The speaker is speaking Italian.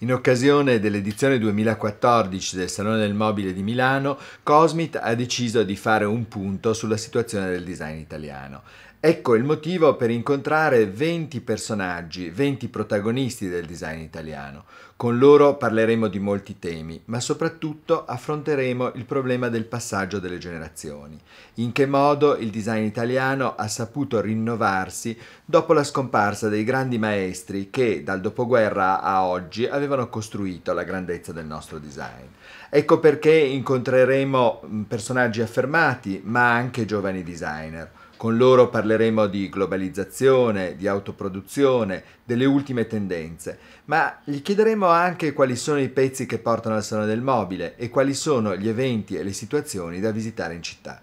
In occasione dell'edizione 2014 del Salone del Mobile di Milano, Cosmit ha deciso di fare un punto sulla situazione del design italiano. Ecco il motivo per incontrare 20 personaggi, 20 protagonisti del design italiano. Con loro parleremo di molti temi, ma soprattutto affronteremo il problema del passaggio delle generazioni. In che modo il design italiano ha saputo rinnovarsi dopo la scomparsa dei grandi maestri che dal dopoguerra a oggi avevano avevano costruito la grandezza del nostro design. Ecco perché incontreremo personaggi affermati, ma anche giovani designer. Con loro parleremo di globalizzazione, di autoproduzione, delle ultime tendenze, ma gli chiederemo anche quali sono i pezzi che portano al Salone del Mobile e quali sono gli eventi e le situazioni da visitare in città.